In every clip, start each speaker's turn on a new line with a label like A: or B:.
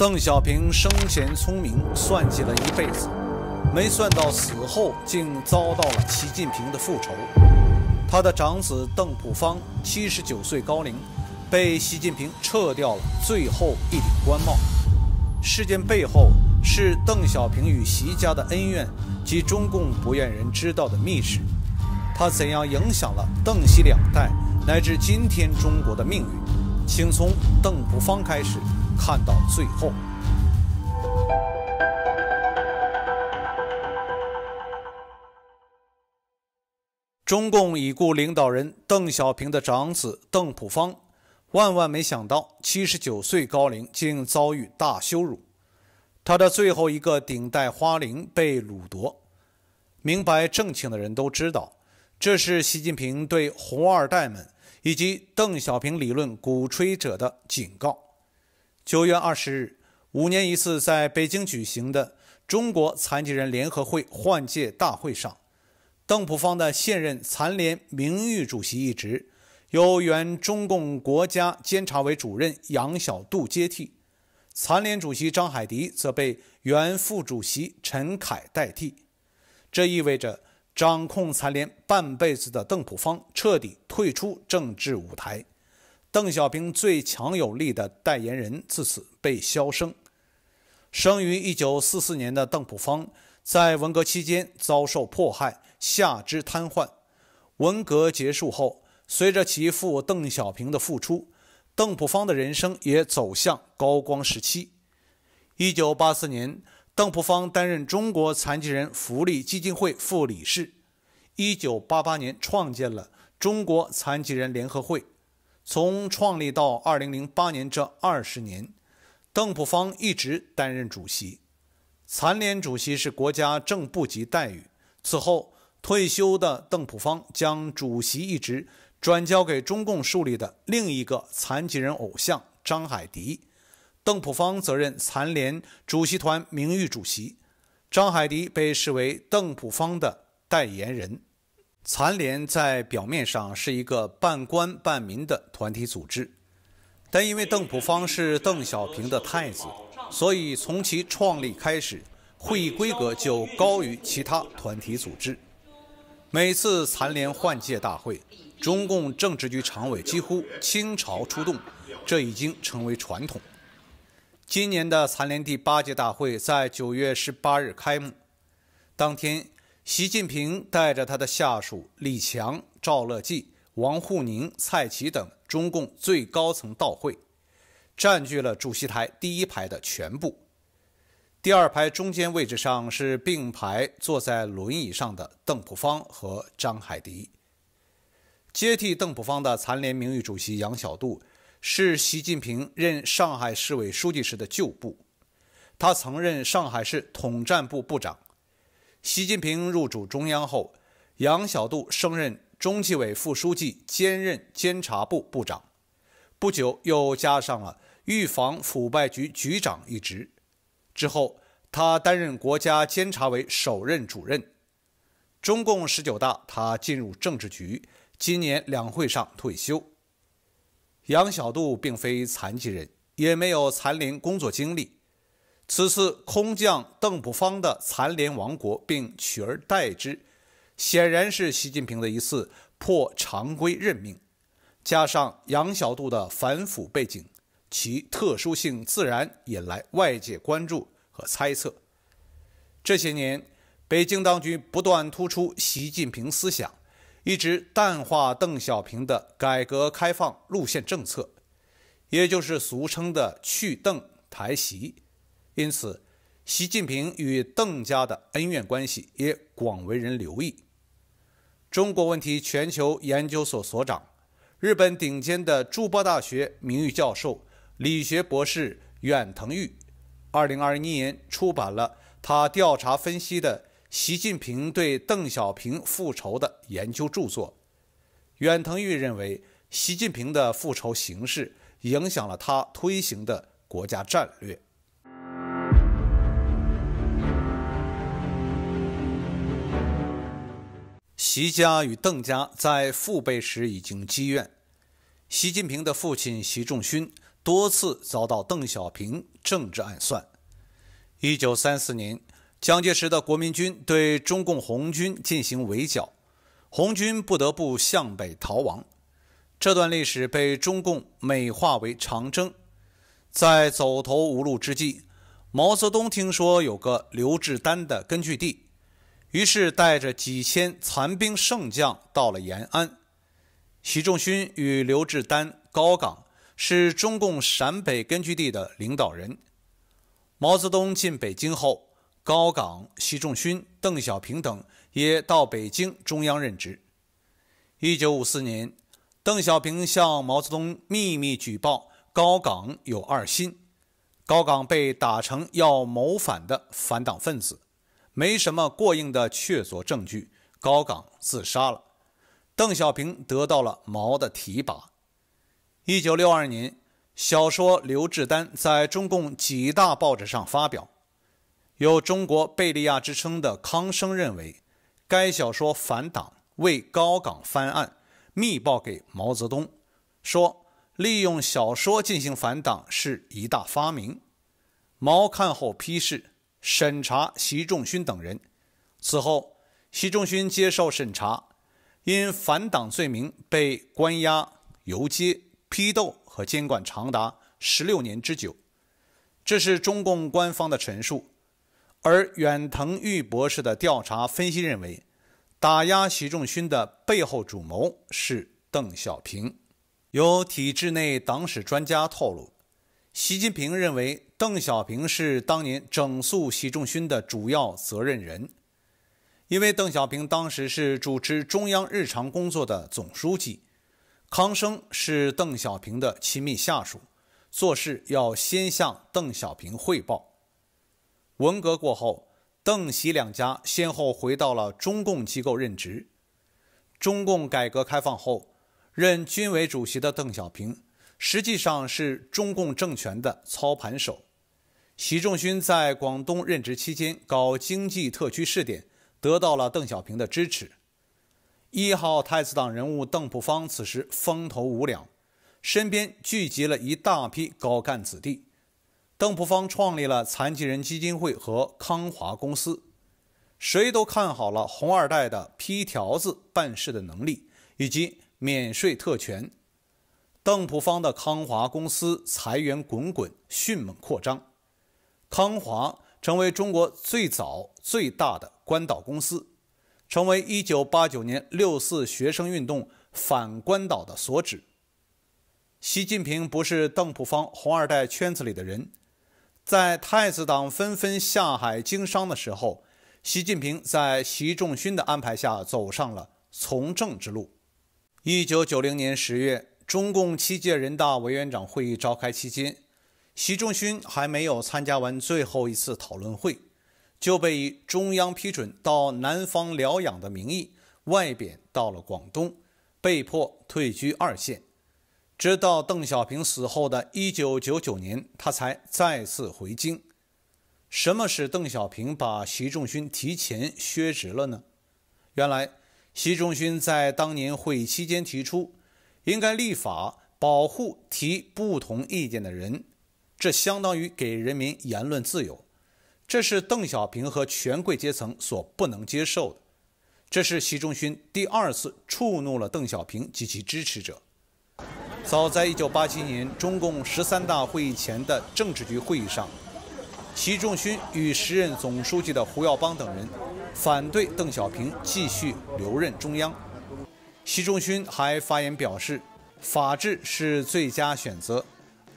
A: 邓小平生前聪明，算计了一辈子，没算到死后竟遭到了习近平的复仇。他的长子邓朴方七十九岁高龄，被习近平撤掉了最后一顶官帽。事件背后是邓小平与习家的恩怨及中共不愿人知道的秘史。他怎样影响了邓习两代乃至今天中国的命运？请从邓朴方开始。看到最后，中共已故领导人邓小平的长子邓朴方，万万没想到，七十九岁高龄竟遭遇大羞辱。他的最后一个顶戴花翎被掳夺。明白正情的人都知道，这是习近平对“红二代”们以及邓小平理论鼓吹者的警告。九月二十日，五年一次在北京举行的中国残疾人联合会换届大会上，邓朴方的现任残联名誉主席一职由原中共国家监察委主任杨晓杜接替，残联主席张海迪则被原副主席陈凯代替。这意味着掌控残联半辈子的邓朴方彻底退出政治舞台。邓小平最强有力的代言人自此被销声。生于一九四四年的邓普方，在文革期间遭受迫害，下肢瘫痪。文革结束后，随着其父邓小平的复出，邓普方的人生也走向高光时期。一九八四年，邓普方担任中国残疾人福利基金会副理事；一九八八年，创建了中国残疾人联合会。从创立到2008年这20年，邓朴方一直担任主席。残联主席是国家正部级待遇。此后退休的邓朴方将主席一职转交给中共树立的另一个残疾人偶像张海迪，邓朴方则任残联主席团名誉主席。张海迪被视为邓朴方的代言人。残联在表面上是一个半官半民的团体组织，但因为邓普方是邓小平的太子，所以从其创立开始，会议规格就高于其他团体组织。每次残联换届大会，中共政治局常委几乎倾巢出动，这已经成为传统。今年的残联第八届大会在九月十八日开幕，当天。习近平带着他的下属李强、赵乐际、王沪宁、蔡奇等中共最高层到会，占据了主席台第一排的全部。第二排中间位置上是并排坐在轮椅上的邓朴方和张海迪。接替邓朴方的残联名誉主席杨小杜，是习近平任上海市委书记时的旧部，他曾任上海市统战部部长。习近平入主中央后，杨晓渡升任中纪委副书记，兼任监察部部长，不久又加上了预防腐败局局长一职。之后，他担任国家监察委首任主任。中共十九大，他进入政治局。今年两会上退休。杨晓渡并非残疾人，也没有残联工作经历。此次空降邓普方的残联王国并取而代之，显然是习近平的一次破常规任命。加上杨晓渡的反腐背景，其特殊性自然引来外界关注和猜测。这些年，北京当局不断突出习近平思想，一直淡化邓小平的改革开放路线政策，也就是俗称的“去邓台习”。因此，习近平与邓家的恩怨关系也广为人留意。中国问题全球研究所所长、日本顶尖的筑波大学名誉教授、理学博士远藤玉，二零二一年出版了他调查分析的习近平对邓小平复仇的研究著作。远藤玉认为，习近平的复仇形式影响了他推行的国家战略。习家与邓家在父辈时已经积怨。习近平的父亲习仲勋多次遭到邓小平政治暗算。一九三四年，蒋介石的国民军对中共红军进行围剿，红军不得不向北逃亡。这段历史被中共美化为长征。在走投无路之际，毛泽东听说有个刘志丹的根据地。于是带着几千残兵剩将到了延安。习仲勋与刘志丹、高岗是中共陕北根据地的领导人。毛泽东进北京后，高岗、习仲勋、邓小平等也到北京中央任职。1954年，邓小平向毛泽东秘密举报高岗有二心，高岗被打成要谋反的反党分子。没什么过硬的确凿证据，高岗自杀了。邓小平得到了毛的提拔。一九六二年，小说《刘志丹》在中共几大报纸上发表。有“中国贝利亚”之称的康生认为，该小说反党，为高岗翻案，密报给毛泽东，说利用小说进行反党是一大发明。毛看后批示。审查习仲勋等人。此后，习仲勋接受审查，因反党罪名被关押、游街、批斗和监管长达十六年之久。这是中共官方的陈述，而远藤裕博士的调查分析认为，打压习仲勋的背后主谋是邓小平。有体制内党史专家透露。习近平认为，邓小平是当年整肃习仲勋的主要责任人，因为邓小平当时是主持中央日常工作的总书记，康生是邓小平的亲密下属，做事要先向邓小平汇报。文革过后，邓习两家先后回到了中共机构任职。中共改革开放后，任军委主席的邓小平。实际上是中共政权的操盘手，习仲勋在广东任职期间搞经济特区试点，得到了邓小平的支持。一号太子党人物邓普方此时风头无两，身边聚集了一大批高干子弟。邓普方创立了残疾人基金会和康华公司，谁都看好了红二代的批条子办事的能力以及免税特权。邓普方的康华公司财源滚滚，迅猛扩张，康华成为中国最早最大的关岛公司，成为1989年六四学生运动反关岛的所指。习近平不是邓普方红二代圈子里的人，在太子党纷纷下海经商的时候，习近平在习仲勋的安排下走上了从政之路。1990年10月。中共七届人大委员长会议召开期间，习仲勋还没有参加完最后一次讨论会，就被以中央批准到南方疗养的名义外贬到了广东，被迫退居二线。直到邓小平死后的一九九九年，他才再次回京。什么是邓小平把习仲勋提前削职了呢？原来，习仲勋在当年会议期间提出。应该立法保护提不同意见的人，这相当于给人民言论自由，这是邓小平和权贵阶层所不能接受的。这是习仲勋第二次触怒了邓小平及其支持者。早在1987年中共十三大会议前的政治局会议上，习仲勋与时任总书记的胡耀邦等人反对邓小平继续留任中央。习仲勋还发言表示，法治是最佳选择，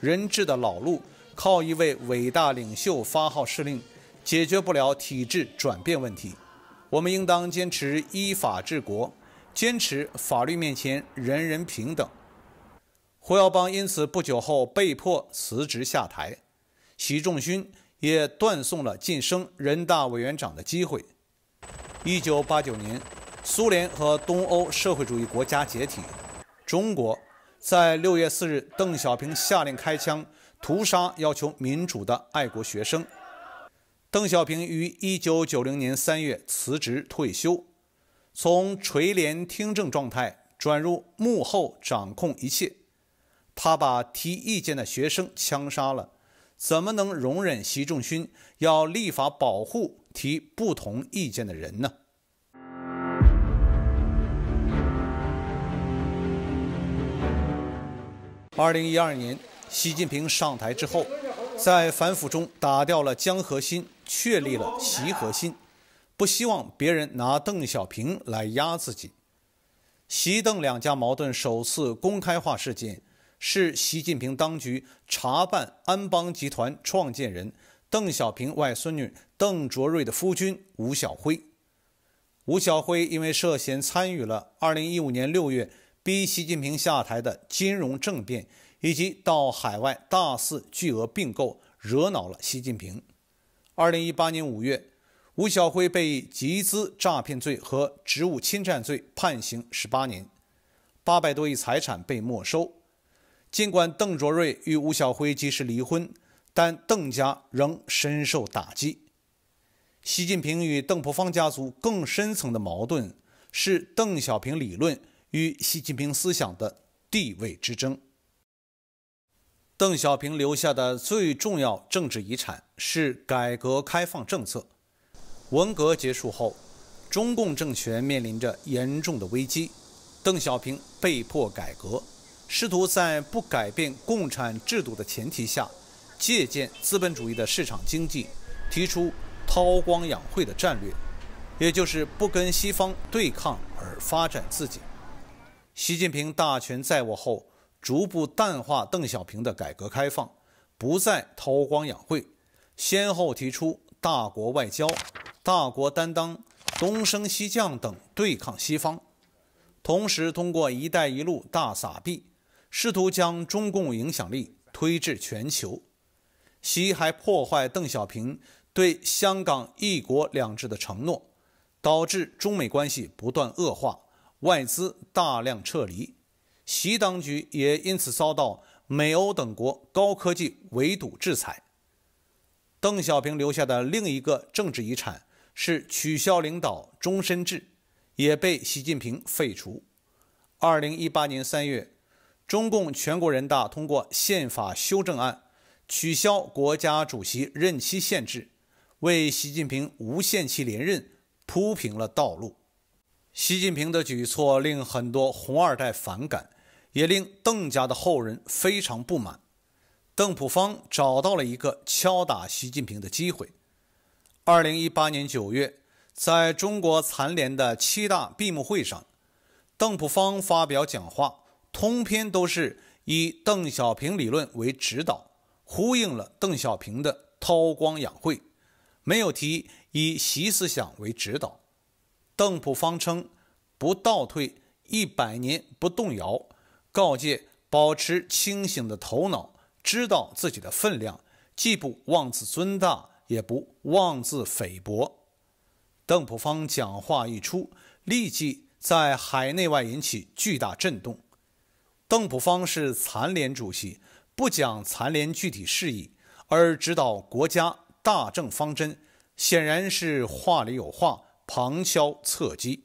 A: 人治的老路靠一位伟大领袖发号施令，解决不了体制转变问题。我们应当坚持依法治国，坚持法律面前人人平等。胡耀邦因此不久后被迫辞职下台，习仲勋也断送了晋升人大委员长的机会。一九八九年。苏联和东欧社会主义国家解体，中国在六月四日，邓小平下令开枪屠杀要求民主的爱国学生。邓小平于一九九零年三月辞职退休，从垂帘听政状态转入幕后掌控一切。他把提意见的学生枪杀了，怎么能容忍习仲勋要立法保护提不同意见的人呢？二零一二年，习近平上台之后，在反腐中打掉了江核心，确立了习核心。不希望别人拿邓小平来压自己。习邓两家矛盾首次公开化事件，是习近平当局查办安邦集团创建人邓小平外孙女邓卓瑞的夫君吴晓辉。吴晓辉因为涉嫌参与了二零一五年六月。逼习近平下台的金融政变，以及到海外大肆巨额并购，惹恼了习近平。二零一八年五月，吴晓辉被集资诈骗罪和职务侵占罪判刑十八年，八百多亿财产被没收。尽管邓卓瑞与吴晓辉及时离婚，但邓家仍深受打击。习近平与邓朴方家族更深层的矛盾是邓小平理论。与习近平思想的地位之争。邓小平留下的最重要政治遗产是改革开放政策。文革结束后，中共政权面临着严重的危机，邓小平被迫改革，试图在不改变共产制度的前提下，借鉴资本主义的市场经济，提出韬光养晦的战略，也就是不跟西方对抗而发展自己。习近平大权在握后，逐步淡化邓小平的改革开放，不再韬光养晦，先后提出大国外交、大国担当、东升西降等对抗西方，同时通过“一带一路”大撒币，试图将中共影响力推至全球。习还破坏邓小平对香港“一国两制”的承诺，导致中美关系不断恶化。外资大量撤离，习当局也因此遭到美欧等国高科技围堵制裁。邓小平留下的另一个政治遗产是取消领导终身制，也被习近平废除。二零一八年三月，中共全国人大通过宪法修正案，取消国家主席任期限制，为习近平无限期连任铺平了道路。习近平的举措令很多“红二代”反感，也令邓家的后人非常不满。邓朴方找到了一个敲打习近平的机会。二零一八年九月，在中国残联的七大闭幕会上，邓朴方发表讲话，通篇都是以邓小平理论为指导，呼应了邓小平的“韬光养晦”，没有提以习思想为指导。邓普方称：“不倒退一百年，不动摇，告诫保持清醒的头脑，知道自己的分量，既不妄自尊大，也不妄自菲薄。”邓普方讲话一出，立即在海内外引起巨大震动。邓普方是残联主席，不讲残联具体事宜，而指导国家大政方针，显然是话里有话。旁敲侧击。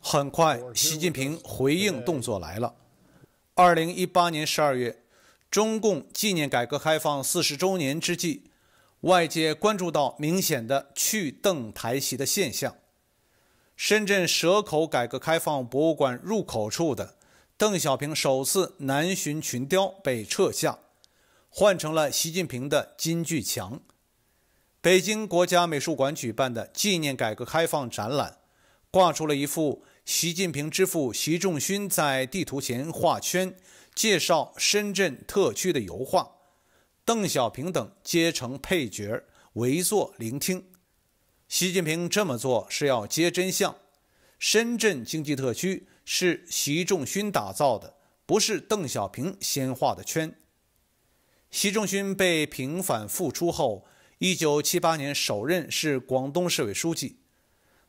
A: 很快，习近平回应动作来了。二零一八年十二月，中共纪念改革开放四十周年之际，外界关注到明显的去邓台席的现象。深圳蛇口改革开放博物馆入口处的邓小平首次南巡群雕被撤下。换成了习近平的金句墙。北京国家美术馆举办的纪念改革开放展览，挂出了一幅习近平之父习仲勋在地图前画圈介绍深圳特区的油画，邓小平等皆成配角，围坐聆听。习近平这么做是要揭真相：深圳经济特区是习仲勋打造的，不是邓小平先画的圈。习仲勋被平反复出后，一九七八年首任是广东市委书记。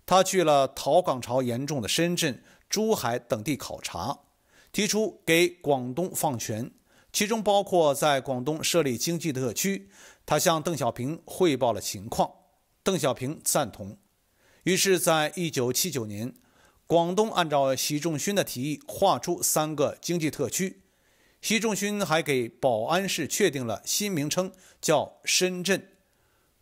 A: 他去了逃港潮严重的深圳、珠海等地考察，提出给广东放权，其中包括在广东设立经济特区。他向邓小平汇报了情况，邓小平赞同。于是，在一九七九年，广东按照习仲勋的提议，划出三个经济特区。习仲勋还给宝安市确定了新名称，叫深圳。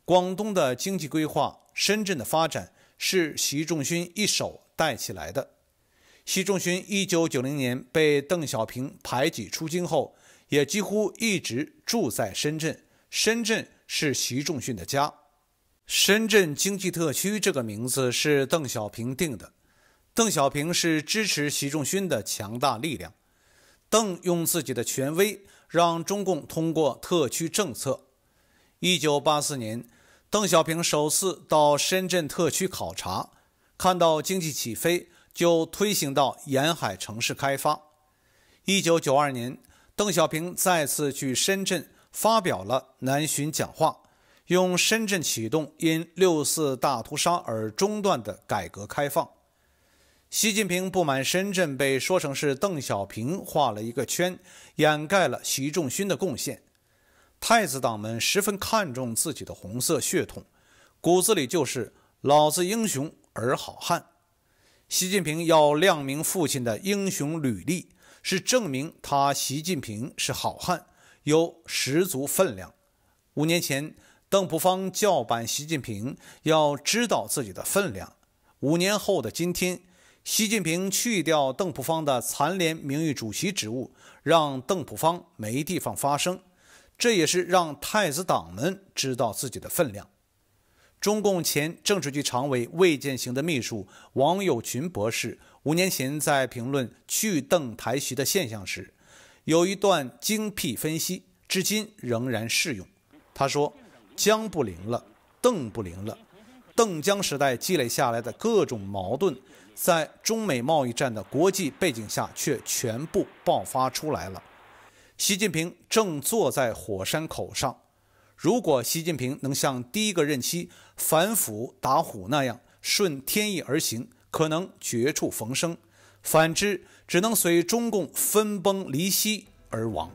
A: 广东的经济规划，深圳的发展是习仲勋一手带起来的。习仲勋一九九零年被邓小平排挤出京后，也几乎一直住在深圳。深圳是习仲勋的家。深圳经济特区这个名字是邓小平定的。邓小平是支持习仲勋的强大力量。邓用自己的权威让中共通过特区政策。一九八四年，邓小平首次到深圳特区考察，看到经济起飞，就推行到沿海城市开发。一九九二年，邓小平再次去深圳，发表了南巡讲话，用深圳启动因六四大屠杀而中断的改革开放。习近平不满深圳被说成是邓小平画了一个圈，掩盖了习仲勋的贡献。太子党们十分看重自己的红色血统，骨子里就是老子英雄儿好汉。习近平要亮明父亲的英雄履历，是证明他习近平是好汉，有十足分量。五年前，邓朴方叫板习近平，要知道自己的分量。五年后的今天。习近平去掉邓普方的残联名誉主席职务，让邓普方没地方发声，这也是让太子党们知道自己的分量。中共前政治局常委魏建行的秘书王友群博士，五年前在评论去邓台徐的现象时，有一段精辟分析，至今仍然适用。他说：“江不灵了，邓不灵了，邓江时代积累下来的各种矛盾。”在中美贸易战的国际背景下，却全部爆发出来了。习近平正坐在火山口上。如果习近平能像第一个任期反腐打虎那样顺天意而行，可能绝处逢生；反之，只能随中共分崩离析而亡。